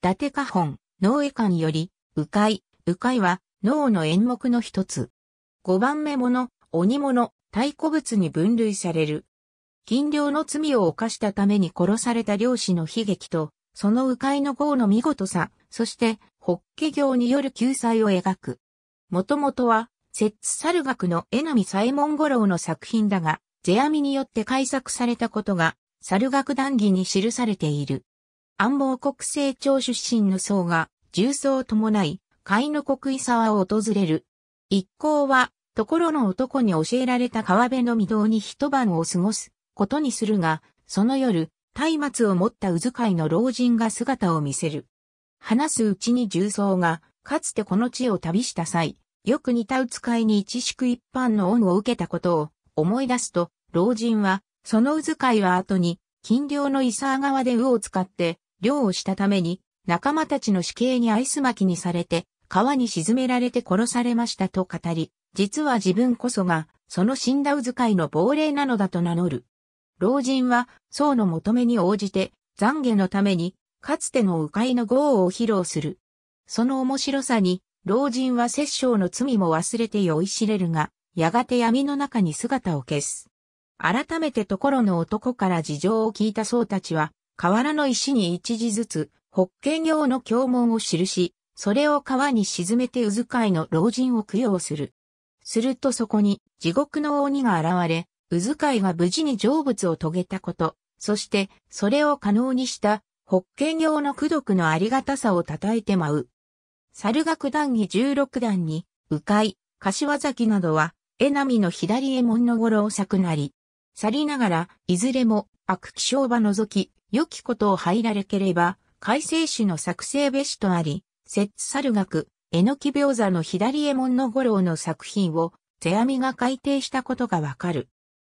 伊達花本、脳絵館より、迂回、迂回は、脳の演目の一つ。五番目の、鬼物、太鼓物に分類される。禁漁の罪を犯したために殺された漁師の悲劇と、その迂回の号の見事さ、そして、ホッケ行による救済を描く。もともとは、摂津猿学の江波左衛門五郎の作品だが、世阿弥によって改作されたことが、猿楽談義に記されている。安房国政庁出身の僧が、重曹伴い、海の国伊沢を訪れる。一行は、ところの男に教えられた川辺の御堂に一晩を過ごすことにするが、その夜、松明を持った渦飼いの老人が姿を見せる。話すうちに重曹が、かつてこの地を旅した際、よく似た渦飼いに一宿一般の恩を受けたことを思い出すと、老人は、その渦飼いは後に、近両の伊沢川で魚を使って、漁をしたために、仲間たちの死刑にアイス巻きにされて、川に沈められて殺されましたと語り、実は自分こそが、その死んだうずかいの亡霊なのだと名乗る。老人は、僧の求めに応じて、懺悔のために、かつての迂回の豪を披露する。その面白さに、老人は殺生の罪も忘れて酔いしれるが、やがて闇の中に姿を消す。改めてところの男から事情を聞いた僧たちは、河原の石に一字ずつ、北見用の経文を記し、それを川に沈めて渦海の老人を供養する。するとそこに地獄の鬼が現れ、渦海が無事に成仏を遂げたこと、そしてそれを可能にした北見用の功徳のありがたさを称えて舞う。猿楽談義16段に、迂い、柏崎などは、江波の左衛門の頃を咲くなり、去りながら、いずれも悪気象場除き、良きことを入られければ、改正史の作成べしとあり、摂津猿学、えのき病座の左衛門の五郎の作品を、世阿弥が改訂したことがわかる。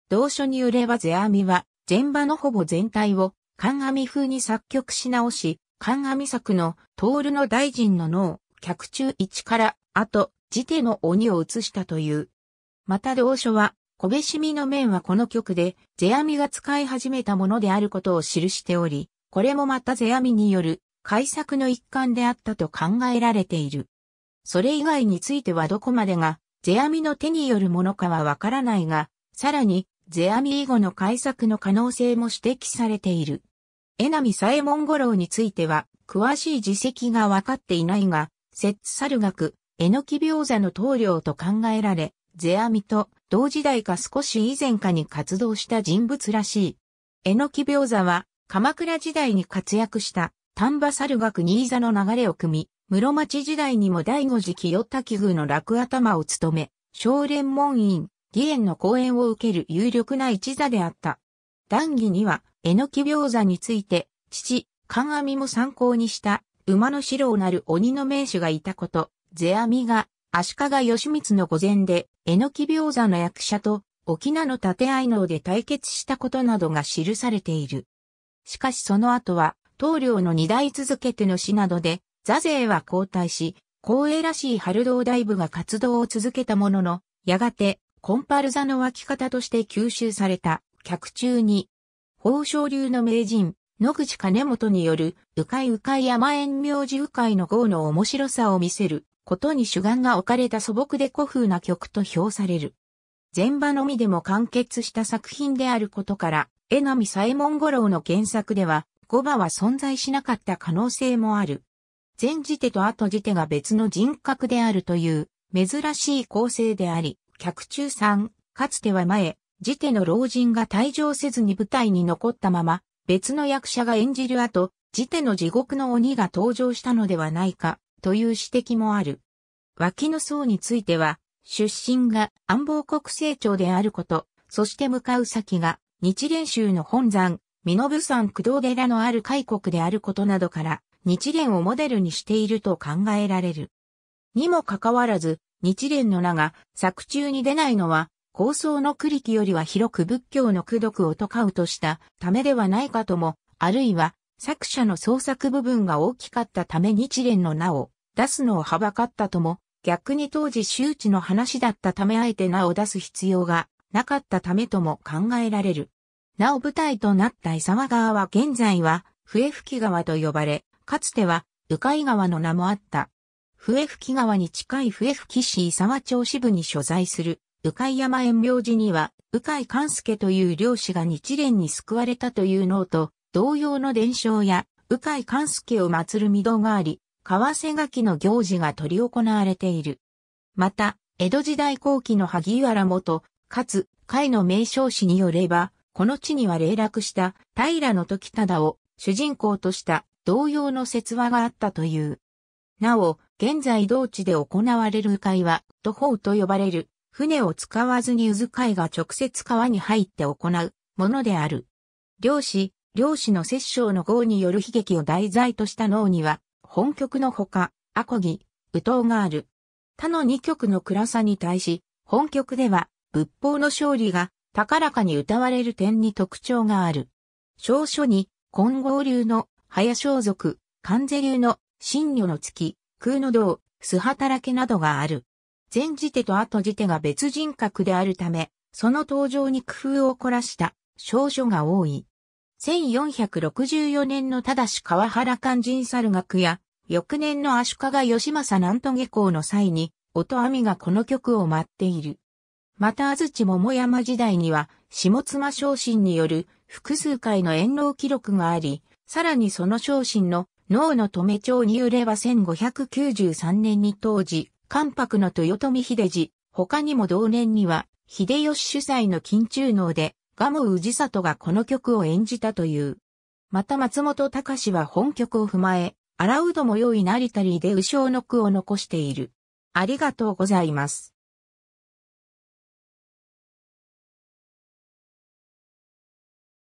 同書によれば世阿弥は、前場のほぼ全体を、観阿弥風に作曲し直し、観阿弥作の、徹の大臣の脳、客中一から、あと、時手の鬼を移したという。また同書は、べしみの面はこの曲で、世阿弥が使い始めたものであることを記しており、これもまた世阿弥による改作の一環であったと考えられている。それ以外についてはどこまでが、世阿弥の手によるものかはわからないが、さらに、世阿弥以後の改作の可能性も指摘されている。江波左衛門五郎については、詳しい実績がわかっていないが、摂津猿学、えのき病座の棟梁と考えられ、世阿弥と同時代か少し以前かに活動した人物らしい。えのき描座は鎌倉時代に活躍した丹波猿学新座の流れを組み、室町時代にも第五次清滝宮の楽頭を務め、少年門院、義援の講演を受ける有力な一座であった。談義には、えのき描座について、父、観阿弥も参考にした、馬の白をなる鬼の名手がいたこと、世阿弥が足利義満の御前で、えのき病座の役者と、沖縄の盾愛能で対決したことなどが記されている。しかしその後は、棟梁の二代続けての死などで、座勢は交代し、光栄らしい春道大部が活動を続けたものの、やがて、コンパル座の湧き方として吸収された、客中に、宝生流の名人、野口金本による、うかいうかい山縁苗字うかいの号の面白さを見せる、ことに主眼が置かれた素朴で古風な曲と評される。前場のみでも完結した作品であることから、江波左衛門五郎の原作では、五場は存在しなかった可能性もある。前時手と後時手が別の人格であるという、珍しい構成であり、客中さん、かつては前、時手の老人が退場せずに舞台に残ったまま、別の役者が演じる後、時手の地獄の鬼が登場したのではないか、という指摘もある。脇の層については、出身が安房国政庁であること、そして向かう先が日蓮宗の本山、身延山工藤寺のある開国であることなどから、日蓮をモデルにしていると考えられる。にもかかわらず、日蓮の名が作中に出ないのは、構想の区力よりは広く仏教の功徳を解うとしたためではないかとも、あるいは作者の創作部分が大きかったため日蓮の名を出すのをはばかったとも、逆に当時周知の話だったためあえて名を出す必要がなかったためとも考えられる。なお舞台となった伊沢川は現在は笛吹川と呼ばれ、かつては鵜飼川の名もあった。笛吹川に近い笛吹市伊沢町支部に所在する鵜飼山遠明寺には鵜飼勘助という漁師が日蓮に救われたという脳と同様の伝承や鵜飼勘助を祀る御堂があり、川瀬垣の行事が執り行われている。また、江戸時代後期の萩原元、かつ、海の名称史によれば、この地には霊落した平の時忠を主人公とした同様の説話があったという。なお、現在同地で行われる鵜は、徒法と呼ばれる、船を使わずに渦会が直接川に入って行うものである。漁師、漁師の摂政の号による悲劇を題材とした脳には、本曲のほか、アコギ、ウトウがある。他の2曲の暗さに対し、本曲では仏法の勝利が高らかに歌われる点に特徴がある。少書に、金剛流の早装束、関税流の新女の月、空の道、素働けなどがある。前時手と後時手が別人格であるため、その登場に工夫を凝らした少書が多い。1464年のただし川原勧人猿楽や、翌年の足利義政南都下校の際に、音網がこの曲を待っている。また安土桃山時代には、下妻昇進による複数回の遠老記録があり、さらにその昇進の脳の止め町に揺れは1593年に当時、関白の豊臣秀治、他にも同年には、秀吉主催の金中能で、ガモ氏里がこの曲を演じたという。また松本隆は本曲を踏まえ、アラウドも良いなりたりで右小の句を残している。ありがとうございます。